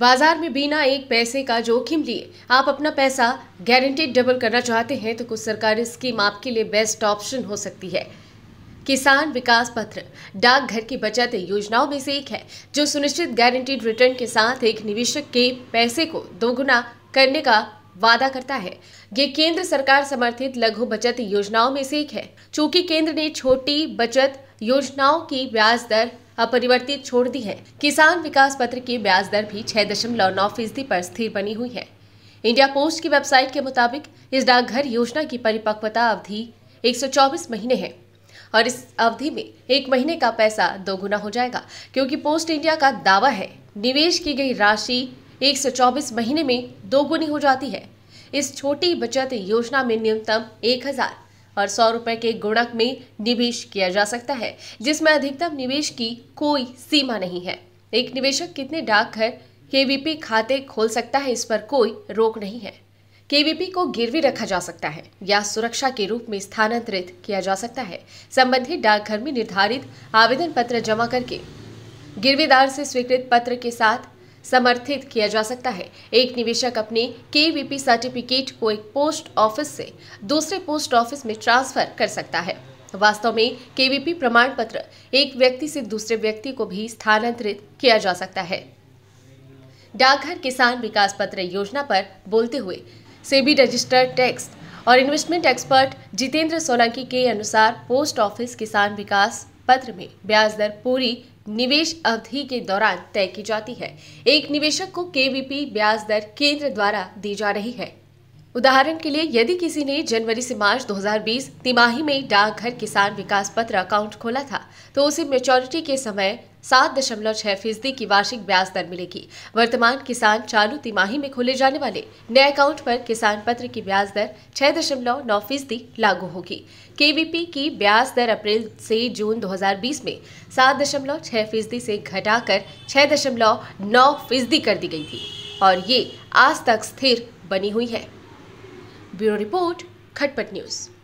बाजार में बिना एक पैसे का जोखिम लिए आप अपना पैसा गारंटेड डबल करना चाहते हैं तो कुछ सरकारी स्कीम आपके लिए बेस्ट ऑप्शन हो सकती है किसान विकास पत्र डाकघर की बचत योजनाओं में से एक है जो सुनिश्चित गारंटीड रिटर्न के साथ एक निवेशक के पैसे को दोगुना करने का वादा करता है ये केंद्र सरकार समर्थित लघु बचत योजनाओं में से एक है चूंकि केंद्र ने छोटी बचत योजनाओं की ब्याज दर अपरिवर्तित छोड़ दी है किसान विकास पत्र की ब्याज दर भी छह दशमलव नौ फीसदी पर स्थिर बनी हुई है इंडिया पोस्ट की वेबसाइट के मुताबिक इस डाकघर योजना की परिपक्वता अवधि 124 महीने है और इस अवधि में एक महीने का पैसा दोगुना हो जाएगा क्योंकि पोस्ट इंडिया का दावा है निवेश की गई राशि 124 महीने में दोगुनी हो जाती है इस छोटी बचत योजना में न्यूनतम एक हजार और सौ रुपए के गुणक में निवेश किया जा सकता है जिसमें अधिकतम निवेश की कोई सीमा नहीं है एक निवेशक कितने डाकघर केवीपी खाते खोल सकता है इस पर कोई रोक नहीं है केवीपी को गिरवी रखा जा सकता है या सुरक्षा के रूप में स्थानांतरित किया जा सकता है संबंधित डाकघर में निर्धारित आवेदन पत्र जमा करके गिरवीदार से स्वीकृत पत्र के साथ समर्थित किया जा सकता है एक निवेशक अपने केवीपी सर्टिफिकेट को एक पोस्ट ऑफिस से दूसरे पोस्ट ऑफिस में ट्रांसफर कर सकता है वास्तव में केवीपी प्रमाण पत्र एक व्यक्ति से दूसरे व्यक्ति को भी स्थानांतरित किया जा सकता है डाकघर किसान विकास पत्र योजना पर बोलते हुए सेबी रजिस्टर टैक्स और इन्वेस्टमेंट एक्सपर्ट जितेंद्र सोलंकी के अनुसार पोस्ट ऑफिस किसान विकास पत्र में ब्याज दर पूरी निवेश अवधि के दौरान तय की जाती है एक निवेशक को केवीपी ब्याज दर केंद्र द्वारा दी जा रही है उदाहरण के लिए यदि किसी ने जनवरी से मार्च 2020 तिमाही में डाकघर किसान विकास पत्र अकाउंट खोला था तो उसे मेच्योरिटी के समय सात दशमलव छह फीसदी की वार्षिक ब्याज दर मिलेगी वर्तमान किसान चालू तिमाही में खोले जाने वाले नए अकाउंट पर किसान पत्र की ब्याज दर छह दशमलव नौ फीसदी लागू होगी केवीपी की ब्याज दर अप्रैल से जून 2020 में सात दशमलव छह फीसदी से घटाकर छह दशमलव नौ फीसदी कर दी गई थी और ये आज तक स्थिर बनी हुई है ब्यूरो रिपोर्ट खटपट न्यूज़